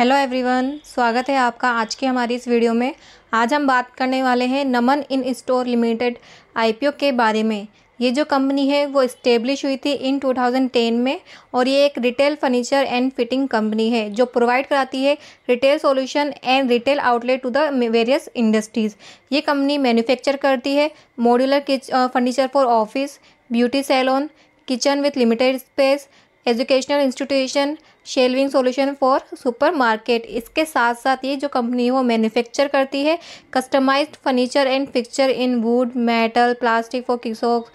hello everyone स्वागत है आपका आज की हमारी इस वीडियो में आज हम बात करने वाले हैं Naman in store limited IPO के बारे में ये जो कंपनी है वो इस्टेब्लिश हुई थी इन 2010 में और ये एक retail furniture and fitting company है जो प्रोवाइड कराती है retail solution and retail outlet to the various industries ये कंपनी मैन्युफैक्चर करती है modular furniture for office beauty salon kitchen with limited space educational institution shelving solution for supermarket इसके साथ साथ ये जो कंपनी है वो मैन्युफैक्चर करती है customised furniture and fixture in wood metal plastic for kiosk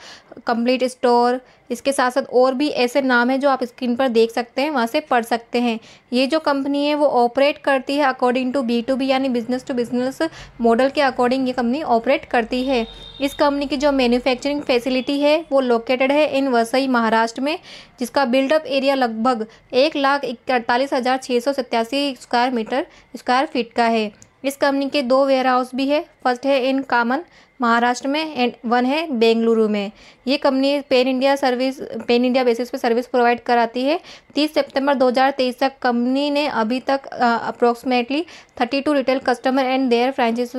complete store इसके साथ साथ और भी ऐसे नाम हैं जो आप स्क्रीन पर देख सकते हैं वहाँ से पढ़ सकते हैं ये जो कंपनी है वो ऑपरेट करती है according to B to B यानी बिजनेस टू बिजनेस मॉडल के अकॉर्डिंग ये कंपनी ऑपरेट करती है इस कंपनी की जो मैन्युफैक्चरिंग फैसिलिटी है वो लोकेटेड है इन वसई महाराष्ट्र में जिसका बिल्डअप एरिया लगभग एक लाख लाख अड़तालीस हज़ार छः सौ सत्तासी स्क्वायर मीटर स्क्वायर फीट का है इस कंपनी के दो वेयर हाउस भी है फर्स्ट है इन कामन महाराष्ट्र में एंड वन है बेंगलुरु में ये company pan India service pan India basis पे सर्विस प्रोवाइड कराती है 30 सितंबर 2023 तक कंपनी ने अभी तक approximately 32 retail customer and their franchise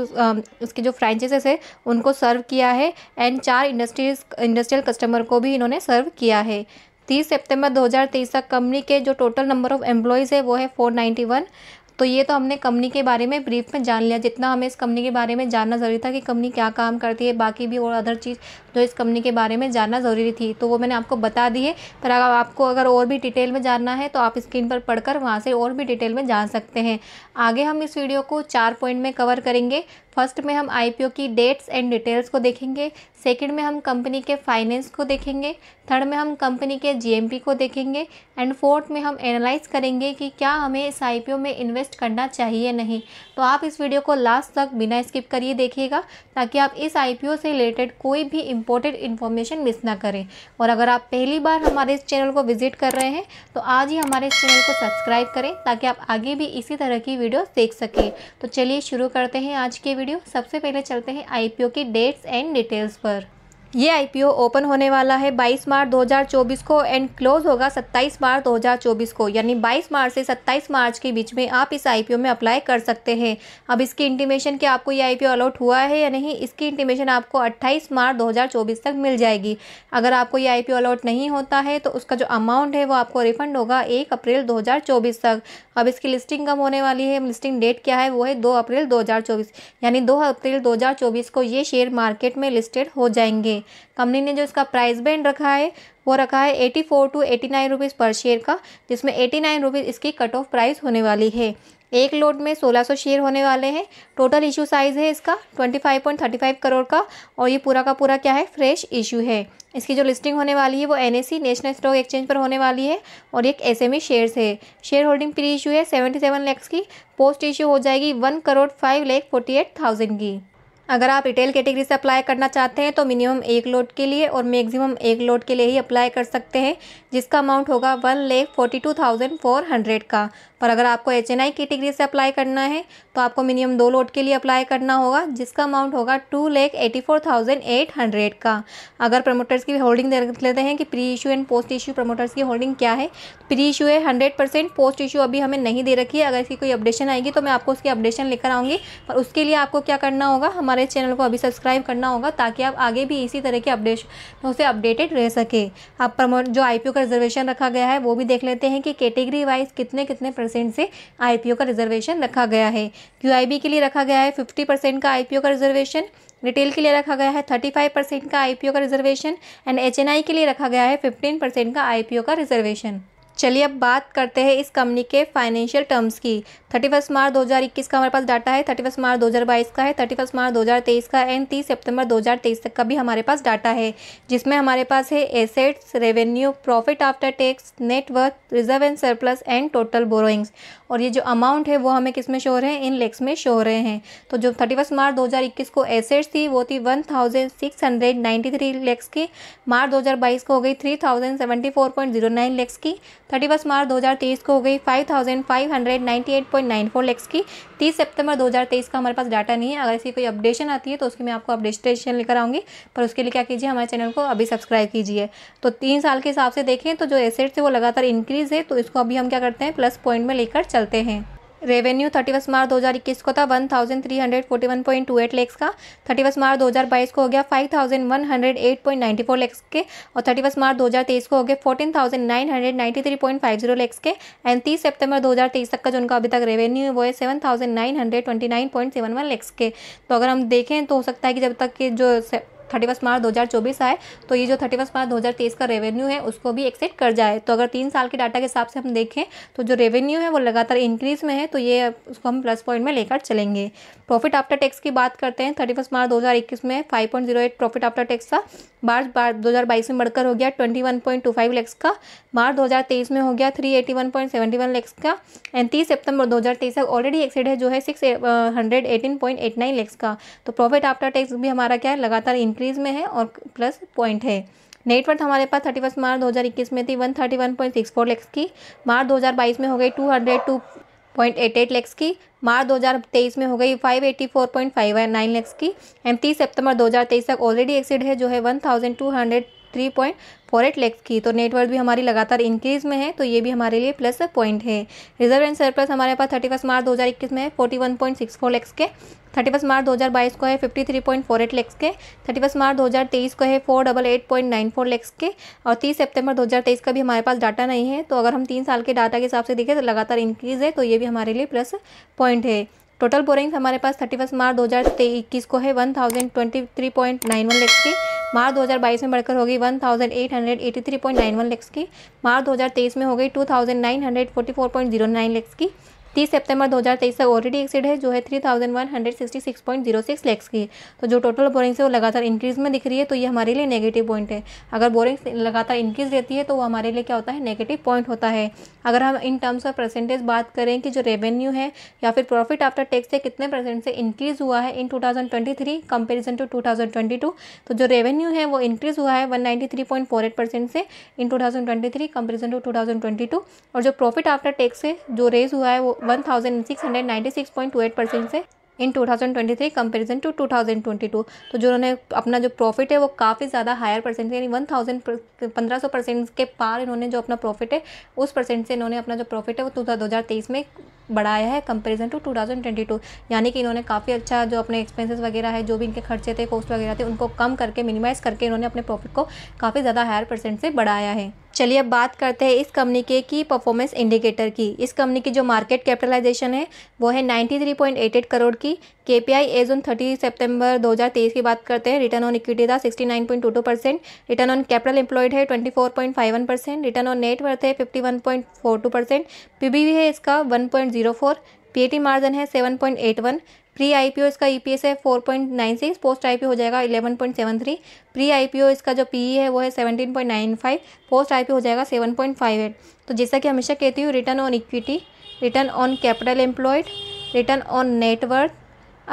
उसके जो फ्रांचाइजेस है उनको सर्व किया है एंड चार इंडस्ट्रीज इंडस्ट्रियल कस्टमर को भी इन्होंने सर्व किया है तीस सितंबर 2023 तक कंपनी के जो टोटल नंबर ऑफ़ एम्प्लॉयज़ है वो है 491 तो ये तो हमने कंपनी के बारे में ब्रीफ में जान लिया जितना हमें इस कंपनी के बारे में जानना ज़रूरी था कि कंपनी क्या काम करती है बाकी भी और अदर चीज़ जो इस कंपनी के बारे में जानना ज़रूरी थी तो वो मैंने आपको बता दी है पर अगर आपको अगर और भी डिटेल में जानना है तो आप स्क्रीन पर पढ़कर वहाँ से और भी डिटेल में जान सकते हैं आगे हम इस वीडियो को चार पॉइंट में कवर करेंगे फर्स्ट में हम आईपीओ की डेट्स एंड डिटेल्स को देखेंगे सेकंड में हम कंपनी के फाइनेंस को देखेंगे थर्ड में हम कंपनी के जीएमपी को देखेंगे एंड फोर्थ में हम एनालाइज करेंगे कि क्या हमें इस आईपीओ में इन्वेस्ट करना चाहिए नहीं तो आप इस वीडियो को लास्ट तक बिना स्किप करिए देखिएगा ताकि आप इस आई से रिलेटेड कोई भी इंपॉर्टेंट इन्फॉर्मेशन मिस ना करें और अगर आप पहली बार हमारे इस चैनल को विजिट कर रहे हैं तो आज ही हमारे इस चैनल को सब्सक्राइब करें ताकि आप आगे भी इसी तरह की वीडियो देख सकें तो चलिए शुरू करते हैं आज के वीडियो सबसे पहले चलते हैं आईपीओ की डेट्स एंड डिटेल्स पर ये आईपीओ ओपन होने वाला है 22 मार्च 2024 को एंड क्लोज होगा 27 मार्च 2024 को यानी 22 मार्च से 27 मार्च के बीच में आप इस आईपीओ में अप्लाई कर सकते हैं अब इसकी इंटीमेशन कि आपको ये आईपीओ अलॉट हुआ है या नहीं इसकी इंटीमेशन आपको 28 मार्च 2024 तक मिल जाएगी अगर आपको ये आईपीओ अलॉट नहीं होता है तो उसका जो अमाउंट है वो आपको रिफंड होगा एक अप्रैल दो तक अब इसकी लिस्टिंग कम होने वाली है लिस्टिंग डेट क्या है वो है दो अप्रैल दो यानी दो अप्रैल दो को ये शेयर मार्केट में लिस्टेड हो जाएंगे कंपनी ने जो इसका प्राइस बैंड रखा है वो रखा है eighty four to eighty nine rupees पर शेयर का जिसमें एटी नाइन रुपीज़ इसकी कट ऑफ प्राइस होने वाली है एक लोट में सोलह सौ शेयर होने वाले हैं टोटल इशू साइज़ है इसका twenty five point thirty five crore का और ये पूरा का पूरा क्या है फ्रेश इशू है इसकी जो लिस्टिंग होने वाली है वो एन नेशनल स्टॉक एक्सचेंज पर होने वाली है और एक एस एम शेयर्स है शेयर होल्डिंग प्री इशू है सेवन लैक्स की पोस्ट इशू हो जाएगी one crore five lakh forty eight thousand की अगर आप रिटेल कैटेगरी से अप्लाई करना चाहते हैं तो मिनिमम एक लोड के लिए और मैक्सिमम एक लोड के लिए ही अप्लाई कर सकते हैं जिसका अमाउंट होगा one lakh forty two thousand four hundred का पर अगर आपको एच एन आई कैटेगरी से अप्लाई करना है तो आपको मिनिमम दो लोट के लिए अप्लाई करना होगा जिसका अमाउंट होगा two lakh eighty four thousand eight hundred का अगर प्रमोटर्स की होल्डिंग देख लेते हैं कि pre issue and post issue promoters की होल्डिंग क्या है प्री इशू है हंड्रेड परसेंट पोस्ट इशू अभी हमें नहीं दे रखी है अगर इसकी कोई अपडेशन आएगी तो मैं आपको उसकी अपडेशन लेकर आऊँगी पर उसके लिए आपको क्या करना होगा हमारे चैनल को अभी सब्सक्राइब करना होगा ताकि आप आगे भी इसी तरह के अपडेशनों से अपडेटेड रह सके आप प्रमोट जो आई का रिजर्वेशन रखा गया है वो भी देख लेते हैं कि कैटेगरी वाइज कितने कितने परसेंट से आईपीओ का रिजर्वेशन रखा गया है क्यू के लिए रखा गया है फिफ्टी परसेंट का आई का रिजर्वेशन रिटेल के लिए रखा गया है थर्टी फाइव परसेंट का आई का रिजर्वेशन एंड एच के लिए रखा गया है फिफ्टीन परसेंट का आई का रिजर्वेशन चलिए अब बात करते हैं इस कंपनी के फाइनेंशियल टर्म्स की थर्टी फर्स्ट मार्च 2021 का हमारे पास डाटा है थर्टी फर्स्ट मार्च 2022 का है थर्टी फर्स्ट मार्च 2023 का एंड तीस सितंबर 2023 तक का भी हमारे पास डाटा है जिसमें हमारे पास है assets revenue profit after tax network reserve and surplus and total borrowings और ये जो अमाउंट है वो हमें किस में शो रहे हैं इन लेक्स में शो रहे हैं तो जो थर्टी फर्स्ट मार्च दो को एसेट्स थी वो थी one thousand six hundred ninety three lakhs की मार्च दो को हो गई three thousand seventy four point zero nine lakhs की थर्टी फर्स्ट मार्च 2023 को हो गई 5,598.94 लैक्स की 30 सितंबर 2023 का हमारे पास डाटा नहीं है अगर इसकी कोई अपडेशन आती है तो उसकी मैं आपको अपडेटेशन लेकर आऊँगी पर उसके लिए क्या कीजिए हमारे चैनल को अभी सब्सक्राइब कीजिए तो तीन साल के हिसाब से देखें तो जो एसेट्स है वो लगातार इंक्रीज़ है तो इसको अभी हम क्या करते हैं प्लस पॉइंट में लेकर चलते हैं रेवेन्यू थर्टी फर्स्ट मार्च दो हज़ार इक्कीस को था one thousand three hundred forty one point two eight lakhs का थर्टी फर्स्ट मार्च दो हज़ार बाईस को हो गया five thousand one hundred eight point ninety four lakhs के और थर्टी फर्स्ट मार्च दो हज़ार तेईस को हो गया fourteen thousand nine hundred ninety three point five zero lakhs के एंड तीस सेप्टेबर दो हज़ार तेईस तक का जो उनका अभी तक रेवेन्यू है वो है seven thousand nine hundred twenty nine point seven one lakhs के तो अगर हम देखें तो हो सकता है कि जब तक कि जो थर्टी फर्स्ट मार्च चौबीस आए तो ये जो थर्टी फर्स्ट मार्च तेईस का रेवेन्यू है उसको भी एक्सेट कर जाए तो अगर तीन साल के डाटा के हिसाब से हम देखें तो जो रेवेन्यू है वो लगातार इंक्रीज़ में है तो ये उसको हम प्लस पॉइंट में लेकर चलेंगे प्रॉफिट आफ्टर टैक्स की बात करते हैं थर्टी फर्स्ट मार्च दो में फाइव प्रॉफिट आफ्टर टैक्स था मार्च दो में बढ़कर हो गया ट्वेंटी लैक्स का मार्च तेईस में हो गया वन लैक्स का एंड तीस सितंबर तेईस तक ऑलरेडी एक्सेड है जो है नाइन लैक्स uh, का तो प्रॉफिट आफ्टर टैक्स भी हमारा क्या है लगातार इंक्रीज इंक्रीज में है और प्लस पॉइंट है नेटवर्थ हमारे पास थर्टी फर्स्ट मार्च दो हज़ार इक्कीस में थी one thirty one point six four lakhs की मार्च दो हज़ार बाईस में हो गई two hundred two point eight eight lakhs की मार्च दो हज़ार तेईस में हो गई five five four point nine lakhs की एंड तीस सितंबर तेईस तक ऑलरेडी एक्सीड है जो है one thousand two hundred three point four eight lakhs की तो नेटवर्थ भी हमारी लगातार इंक्रीज में है तो ये भी हमारे लिए प्लस पॉइंट है रिजर्व एंड सरप्लस हमारे पास थर्टी फर्स्ट मार्च दो हज़ार इक्कीस में है forty one point six four lakhs के थर्टी फर्स्ट मार्च दो हज़ार बाईस को है fifty three point four eight lakhs के थर्टी फर्स्ट मार्च दो हज़ार तेईस को है four double eight point nine four lakhs के और तीस सितंबर दो हज़ार तेईस का भी हमारे पास डाटा नहीं है तो अगर हम तीन साल के डाटा के हिसाब से देखें तो लगातार इंक्रीज़ है तो ये भी हमारे लिए प्लस पॉइंट है टोटल बोरिंग्स हमारे पास थर्टी फर्स्ट मार्च दो हज़ार इक्कीस को है one thousand twenty three point nine one lakhs की मार्च 2022 में बढ़कर होगी 1883.91 लैक्स की मार्च 2023 में हो गई 2944.09 लैक्स की तीस सितंबर 2023 तक ऑलरेडी एक्सीड है जो है 3166.06 लाख की तो जो टोटल बोरिंग है वो लगातार इंक्रीज में दिख रही है तो ये हमारे लिए नेगेटिव पॉइंट है अगर बोरिंग लगातार इंक्रीज रहती है तो वो हमारे लिए क्या होता है नेगेटिव पॉइंट होता है अगर हम इन टर्म्स ऑफ परसेंटेज बात करें कि जो रेवेन्यू है या फिर प्रॉफिट आफ्टर टैक्स है कितने परसेंट से इंक्रीज़ हुआ है in two thousand twenty three to two thousand twenty two तो जो रेवेन्यू है वो इंक्रीज़ हुआ है one three point four eight percent से in two thousand twenty three to two thousand twenty two और जो प्रॉफिट आफ्टर टैक्स है जो रेज हुआ है वो 1,696.28 परसेंट से इन 2023 कंपैरिजन टू 2022 तो जो उन्होंने अपना जो प्रॉफिट है वो काफ़ी ज़्यादा हायर परसेंट यानी वन थाउजेंड पंद्रह सौ परसेंट के पार इन्होंने जो अपना प्रॉफिट है उस परसेंट से इन्होंने अपना जो प्रॉफिट है वो दो हज़ार तेईस में बढ़ाया है कंपैरिजन टू 2022 यानी कि इन्होंने काफ़ी अच्छा जो अपने एक्सपेंसेस वगैरह है जो भी इनके खर्चे थे कॉस्ट वगैरह थे उनको कम करके मिनिमाइज़ करके इन्होंने अपने प्रॉफिट को काफ़ी ज़्यादा हायर परसेंट से बढ़ाया है चलिए अब बात करते हैं इस कंपनी के की परफॉर्मेंस इंडिकेटर की इस कंपनी की जो मार्केट कैपिटलाइजेशन है वो है 93.88 करोड़ की केपीआई एज ऑन 30 सितंबर 2023 की बात करते हैं रिटर्न ऑन इक्विटी था 69.22 percent return on capital employed है 24.51 percent return on net worth है 51.42 परसेंट पीबीवी है इसका 1.04 पीएटी मार्जिन है 7.81 प्री आईपीओ इसका ईपीएस e है 4.96 पोस्ट आईपीओ हो जाएगा 11.73 प्री आईपीओ इसका जो पीई e है वो है 17.95 पोस्ट आईपीओ हो जाएगा 7.58 तो जैसा कि हमेशा कहती हूँ return on equity return on capital employed return on network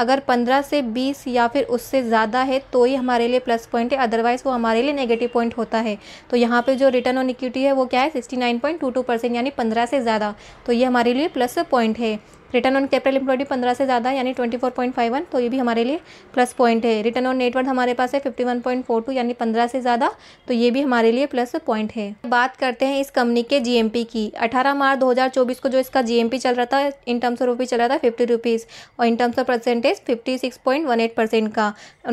अगर पंद्रह से बीस या फिर उससे ज़्यादा है तो ही हमारे लिए प्लस पॉइंट है अदरवाइज़ वो हमारे लिए नेगेटिव पॉइंट होता है तो यहाँ पे जो रिटर्न ऑन इक्विटी है वो क्या है sixty nine point two two percent यानी पंद्रह से ज़्यादा तो ये हमारे लिए प्लस पॉइंट है रिटर्न ऑन कैपिटल एम्प्लॉयड भी पंद्रह से ज़्यादा यानी twenty four point five one तो ये भी हमारे लिए प्लस पॉइंट है रिटर्न ऑन नेटवर्थ हमारे पास है fifty one point four two यानी पंद्रह से ज़्यादा तो ये भी हमारे लिए प्लस पॉइंट है बात करते हैं इस कंपनी के जीएमपी की अठारह मार्च दो हज़ार चौबीस को जो इसका जीएमपी चल रहा था इन टर्म्स ऑफ रुपी चल रहा था फिफ्टी रुपीज़ और in terms of percentage fifty six point one eight percent का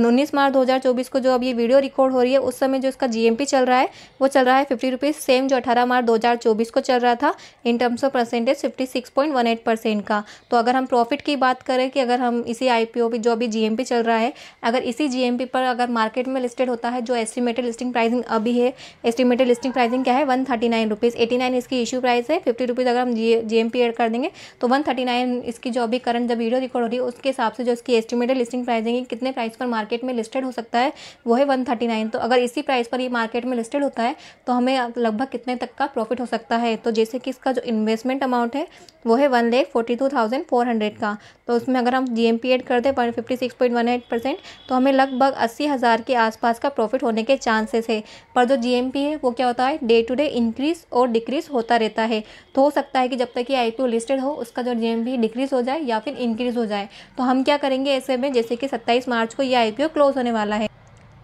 उन्नीस मार्च दो हज़ार चौबीस को जो अब ये वीडियो रिकॉर्ड हो रही है उस समय जो इसका पी चल रहा है वो चल रहा है फिफ्टी रुपीज़ सेम जो अठारह मार्च दो हज़ार चौबीस को चल रहा था in terms of percentage fifty six point one eight percent का तो अगर हम प्रॉफिट की बात करें कि अगर हम इसी आई पे जो अभी जी चल रहा है अगर इसी जी पर अगर मार्केट में लिस्टेड होता है जो एस्टिमेटेड लिस्टिंग प्राइसिंग अभी है एस्टिमेटेड लिस्टिंग प्राइसिंग क्या है one thirty nine rupees eighty nine इसकी इशू प्राइस है फिफ्टी रुपीज़ अगर हम जी जी कर देंगे तो वन थर्टी नाइन इसकी जो अभी करंट जब वीडियो रिकॉर्ड हो रही है उसके हिसाब से जो इसकी एस्टिमेटेड लिस्टिंग प्राइसिंग है कितने प्राइस पर मार्केट में लिस्टेड हो सकता है वो है वन थर्टी नाइन तो अगर इसी प्राइस पर ये मार्केट में लिस्टेड होता है तो हमें लगभग कितने तक का प्रॉफिट हो सकता है तो जैसे कि इसका जो इन्वेस्टमेंट अमाउंट है वो है one lakh forty two thousand four hundred का तो उसमें अगर हम जी एम पी एड कर दें point fifty six point one eight percent तो हमें लगभग अस्सी हज़ार के आसपास का प्रॉफिट होने के चांसेस है पर जो जी एम पी है वो क्या होता है डे टू डे इंक्रीज़ और डिक्रीज़ होता रहता है तो हो सकता है कि जब तक ये आई पी ओ लिस्टेड हो उसका जो जी एम पी डिक्रीज़ हो जाए या फिर इंक्रीज़ हो जाए तो हम क्या करेंगे ऐसे में जैसे कि सत्ताईस मार्च को ये आई पी ओ क्लोज़ होने वाला है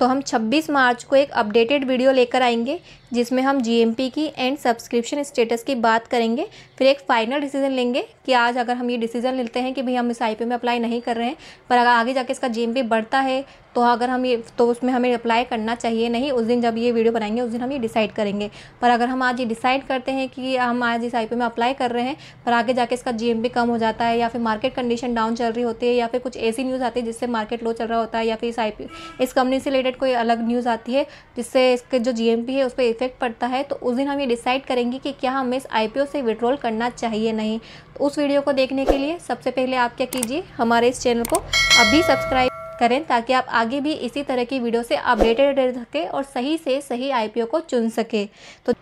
तो हम 26 मार्च को एक अपडेटेड वीडियो लेकर आएंगे जिसमें हम जी की एंड सब्सक्रिप्शन स्टेटस की बात करेंगे फिर एक फाइनल डिसीजन लेंगे कि आज अगर हम ये डिसीजन लेते हैं कि भाई हम इस आई में अप्लाई नहीं कर रहे हैं पर अगर आगे जाके इसका जी बढ़ता है तो अगर हम ये तो उसमें हमें अप्लाई करना चाहिए नहीं उस दिन जब ये वीडियो बनाएंगे उस दिन हम ये डिसाइड करेंगे पर अगर हम आज ये डिसाइड करते हैं कि हम आज इस आई में अप्लाई कर रहे हैं पर आगे जाके इसका जी कम हो जाता है या फिर मार्केट कंडीशन डाउन चल रही होती है या फिर कुछ ऐसी न्यूज़ आती है जिससे मार्केट लो चल रहा होता है या फिर इस आई इस कंपनी से रिलेटेड कोई अलग न्यूज़ आती है जिससे इसके जो जी है उस पर इफेक्ट पड़ता है तो उस दिन हम ये डिसाइड करेंगे कि क्या हमें इस आई से विड्रॉल करना चाहिए नहीं तो उस वीडियो को देखने के लिए सबसे पहले आप क्या कीजिए हमारे इस चैनल को अभी सब्सक्राइब करें ताकि आप आगे भी इसी तरह की वीडियो से अपडेटेड रह सकें और सही से सही आईपीओ को चुन सके तो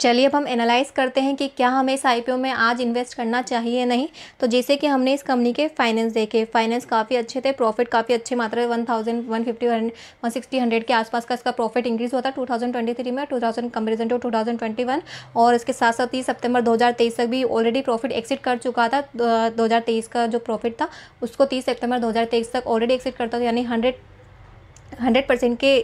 चलिए अब हम एनालाइज करते हैं कि क्या हमें इस आई में आज इन्वेस्ट करना चाहिए नहीं तो जैसे कि हमने इस कंपनी के फाइनेंस देखे फाइनेंस काफ़ी अच्छे थे प्रॉफिट काफ़ी अच्छे मात्रा one thousand one fifty one sixty hundred के आसपास का इसका प्रॉफिट इंक्रीज हुआ था टू थाउजेंड ट्वेंटी थ्री में two thousand comparison to two thousand twenty one और इसके साथ साथ तीस सितंबर दो हज़ार तेईस तक भी ऑलरेडी प्रॉफिट एक्सिट कर चुका था दो हज़ार तेईस का जो प्रॉफिट था उसको तीस सितंबर दो हज़ार तेईस तक ऑलरेडी एक्सिट करता था यानी हंड्रेड हंड्रेड परसेंट के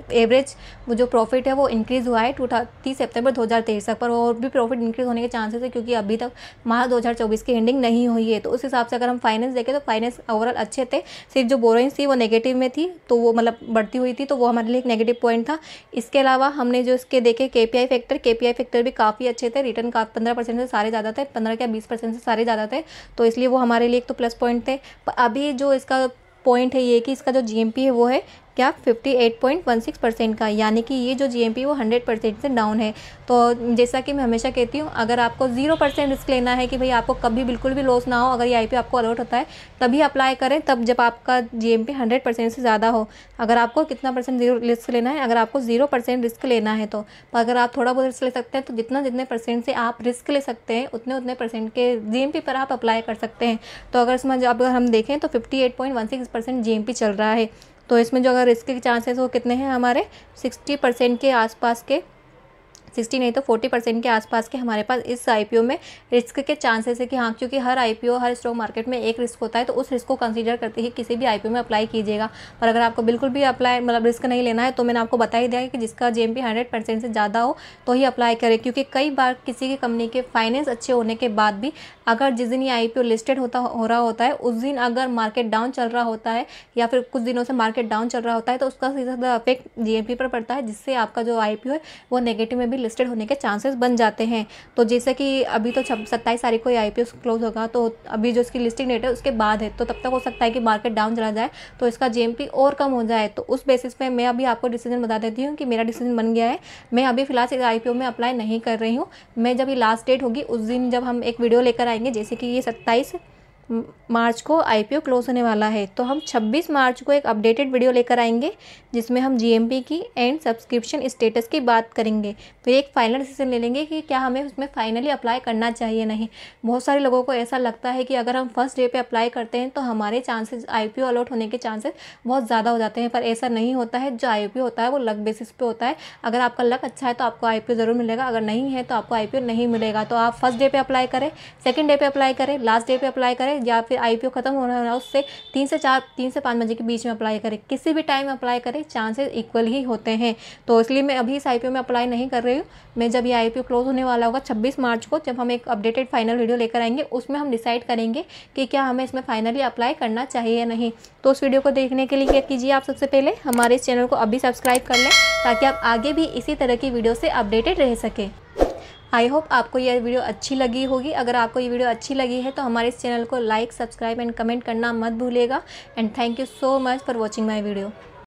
एवरेज जो प्रॉफिट है वो इंक्रीज़ हुआ है टू तीस हज़ार तेईस तक पर और भी प्रॉफिट इंक्रीज़ होने के चांसेस है क्योंकि अभी तक मार्च 2024 की एंडिंग नहीं हुई है तो उस हिसाब से अगर हम फाइनेंस देखें तो फाइनेंस ओवरऑल अच्छे थे सिर्फ जो बोरोइंस थी वो नेगेटिव में थी तो वो मतलब बढ़ती हुई थी तो वो हमारे लिए एक नेगेटिव पॉइंट था इसके अलावा हमने जो इसके देखे के फैक्टर के फैक्टर भी काफ़ी अच्छे थे रिटर्न का पंद्रह से सारे ज़्यादा थे पंद्रह या बीस से सारे ज़्यादा थे तो इसलिए वो हमारे लिए एक तो प्लस पॉइंट थे पर अभी जो इसका पॉइंट है ये कि इसका जो जीएमपी है वो है क्या 58.16 परसेंट का यानी कि ये जो जीएमपी वो 100 परसेंट से डाउन है तो जैसा कि मैं हमेशा कहती हूँ अगर आपको जीरो परसेंट रिस्क लेना है कि भाई आपको कभी बिल्कुल भी लॉस ना हो अगर ये आईपीओ आपको अलर्ट होता है तभी अप्लाई करें तब जब आपका जीएमपी 100 परसेंट से ज़्यादा हो अगर आपको कितना परसेंट जीरो रिस्क लेना है अगर आपको जीरो परसेंट रिस्क लेना है तो अगर आप थोड़ा बहुत रिस्क ले सकते हैं तो जितना जितने परसेंट से आप रिस्क ले सकते हैं उतने उतने परसेंट के जी पर आप अप्लाई कर सकते हैं तो अगर इसमें अगर हम देखें तो fifty eight point one six percent जी चल रहा है तो इसमें जो अगर रिस्क के चांसेस वो कितने हैं हमारे सिक्सटी परसेंट के आसपास के सिक्सटी नहीं तो फोर्टी परसेंट के आसपास के हमारे पास इस आईपीओ में रिस्क के चांसेस है कि हाँ क्योंकि हर आईपीओ हर स्टॉक मार्केट में एक रिस्क होता है तो उस रिस्क को कंसीडर करते ही किसी भी आईपीओ में अप्लाई कीजिएगा और अगर आपको बिल्कुल भी अप्लाई मतलब रिस्क नहीं लेना है तो मैंने आपको बता ही दिया कि जिसका जे एम से ज़्यादा हो तो ही अप्लाई करें क्योंकि कई बार किसी की कंपनी के फाइनेंस अच्छे होने के बाद भी अगर जिस दिन ये आई लिस्टेड होता हो रहा होता है उस दिन अगर मार्केट डाउन चल रहा होता है या फिर कुछ दिनों से मार्केट डाउन चल रहा होता है तो उसका सीधा इफेक्ट जी पर पड़ता है जिससे आपका जो आई है वो नेगेटिव में भी लिस्टेड होने के चांसेस बन जाते हैं तो जैसे कि अभी तो सत्ताईस तारीख को ये आई क्लोज होगा तो अभी जो इसकी लिस्टिंग डेट है उसके बाद है तो तब तक हो सकता है कि मार्केट डाउन चला जाए तो इसका जे और कम हो जाए तो उस बेसिस पे मैं अभी आपको डिसीजन बता देती हूँ कि मेरा डिसीजन बन गया है मैं अभी फिलहाल इस आई में अप्लाई नहीं कर रही हूँ मैं जब ये लास्ट डेट होगी उस दिन जब हम एक वीडियो लेकर आएंगे जैसे कि ये सत्ताईस मार्च को आईपीओ क्लोज होने वाला है तो हम 26 मार्च को एक अपडेटेड वीडियो लेकर आएंगे जिसमें हम जीएमपी की एंड सब्सक्रिप्शन स्टेटस की बात करेंगे फिर तो एक फाइनल डिसीजन ले लेंगे कि क्या हमें उसमें फाइनली अप्लाई करना चाहिए नहीं बहुत सारे लोगों को ऐसा लगता है कि अगर हम फर्स्ट डे पर अप्लाई करते हैं तो हमारे चांसेज आई अलॉट होने के चांसेज बहुत ज़्यादा हो जाते हैं पर ऐसा नहीं होता है जो आई होता है वो लक बेसिस पर होता है अगर आपका लक अच्छा है तो आपको आई ज़रूर मिलेगा अगर नहीं है तो आपको आई नहीं मिलेगा तो आप फर्स्ट डे पर अप्लाई करें सेकेंड डे पर अप्लाई करें लास्ट डे पर अप्लाई करें है या फिर आईपीओ ख़त्म होना है उससे तीन से चार तीन से पाँच बजे के बीच में अप्लाई करें किसी भी टाइम अप्लाई करें चांसेस इक्वल ही होते हैं तो इसलिए मैं अभी इस आई में अप्लाई नहीं कर रही हूँ मैं जब ये आई क्लोज होने वाला होगा छब्बीस मार्च को जब हम एक अपडेटेड फाइनल वीडियो लेकर आएंगे उसमें हम डिसाइड करेंगे कि क्या हमें इसमें फाइनली अप्लाई करना चाहिए या नहीं तो उस वीडियो को देखने के लिए क्या कीजिए आप सबसे पहले हमारे इस चैनल को अभी सब्सक्राइब कर लें ताकि आप आगे भी इसी तरह की वीडियो से अपडेटेड रह सकें आई होप आपको यह वीडियो अच्छी लगी होगी अगर आपको ये वीडियो अच्छी लगी है तो हमारे इस चैनल को लाइक सब्सक्राइब एंड कमेंट करना मत भूलेगा and thank you so much for watching my video